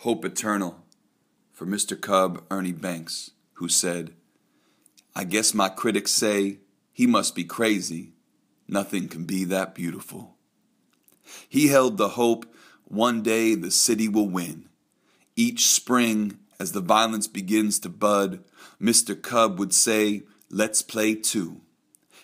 Hope Eternal for Mr. Cub Ernie Banks, who said, I guess my critics say he must be crazy. Nothing can be that beautiful. He held the hope one day the city will win. Each spring, as the violence begins to bud, Mr. Cub would say, Let's play too."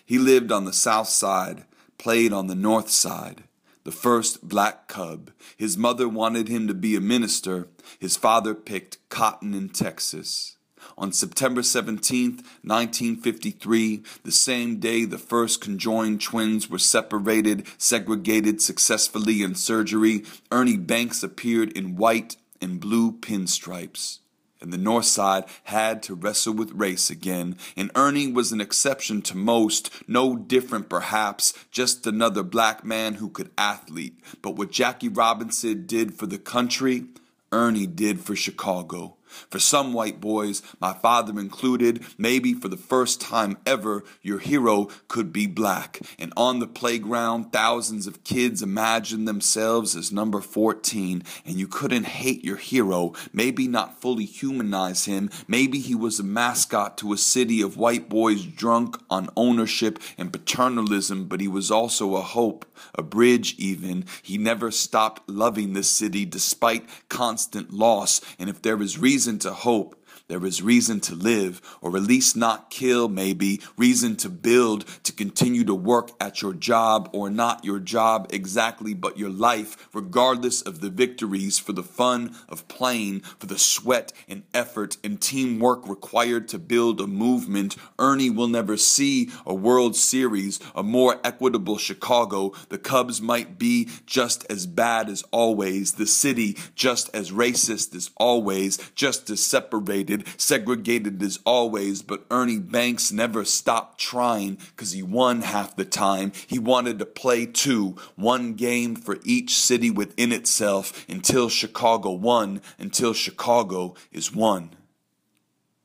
He lived on the south side, played on the north side the first black cub. His mother wanted him to be a minister. His father picked cotton in Texas. On September 17, 1953, the same day the first conjoined twins were separated, segregated successfully in surgery, Ernie Banks appeared in white and blue pinstripes and the North Side had to wrestle with race again, and Ernie was an exception to most, no different perhaps, just another black man who could athlete. But what Jackie Robinson did for the country, Ernie did for Chicago. For some white boys, my father included, maybe for the first time ever, your hero could be black. And on the playground, thousands of kids imagined themselves as number 14, and you couldn't hate your hero, maybe not fully humanize him, maybe he was a mascot to a city of white boys drunk on ownership and paternalism, but he was also a hope, a bridge even. He never stopped loving this city despite constant loss, and if there is reason reason to hope there is reason to live, or at least not kill, maybe, reason to build, to continue to work at your job, or not your job exactly, but your life, regardless of the victories, for the fun of playing, for the sweat and effort and teamwork required to build a movement. Ernie will never see a World Series, a more equitable Chicago. The Cubs might be just as bad as always, the city just as racist as always, just as separated segregated as always, but Ernie Banks never stopped trying because he won half the time. He wanted to play two, one game for each city within itself until Chicago won, until Chicago is one.